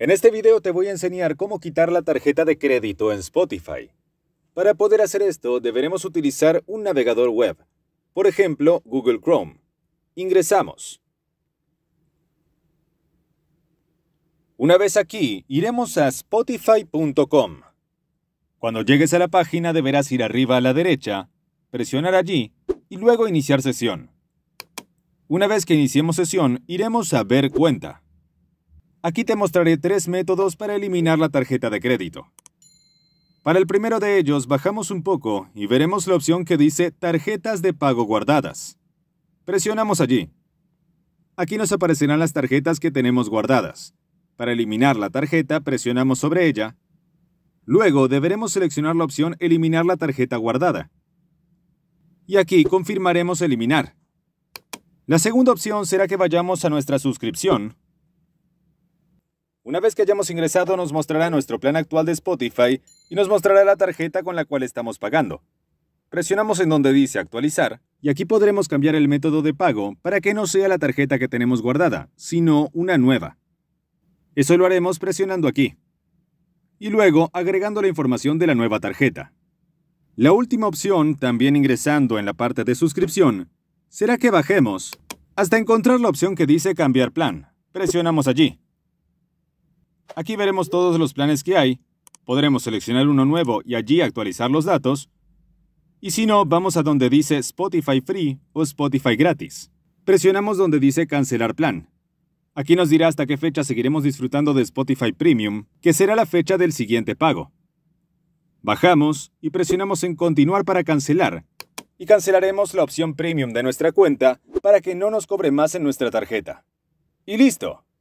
En este video te voy a enseñar cómo quitar la tarjeta de crédito en Spotify. Para poder hacer esto, deberemos utilizar un navegador web, por ejemplo, Google Chrome. Ingresamos. Una vez aquí, iremos a spotify.com. Cuando llegues a la página deberás ir arriba a la derecha, presionar allí y luego iniciar sesión. Una vez que iniciemos sesión, iremos a ver cuenta. Aquí te mostraré tres métodos para eliminar la tarjeta de crédito. Para el primero de ellos, bajamos un poco y veremos la opción que dice Tarjetas de pago guardadas. Presionamos allí. Aquí nos aparecerán las tarjetas que tenemos guardadas. Para eliminar la tarjeta, presionamos sobre ella. Luego deberemos seleccionar la opción Eliminar la tarjeta guardada. Y aquí confirmaremos Eliminar. La segunda opción será que vayamos a nuestra suscripción una vez que hayamos ingresado nos mostrará nuestro plan actual de Spotify y nos mostrará la tarjeta con la cual estamos pagando. Presionamos en donde dice actualizar y aquí podremos cambiar el método de pago para que no sea la tarjeta que tenemos guardada, sino una nueva. Eso lo haremos presionando aquí. Y luego agregando la información de la nueva tarjeta. La última opción, también ingresando en la parte de suscripción, será que bajemos hasta encontrar la opción que dice cambiar plan. Presionamos allí. Aquí veremos todos los planes que hay, podremos seleccionar uno nuevo y allí actualizar los datos, y si no, vamos a donde dice Spotify Free o Spotify Gratis. Presionamos donde dice Cancelar plan. Aquí nos dirá hasta qué fecha seguiremos disfrutando de Spotify Premium, que será la fecha del siguiente pago. Bajamos y presionamos en Continuar para cancelar, y cancelaremos la opción Premium de nuestra cuenta para que no nos cobre más en nuestra tarjeta. Y listo,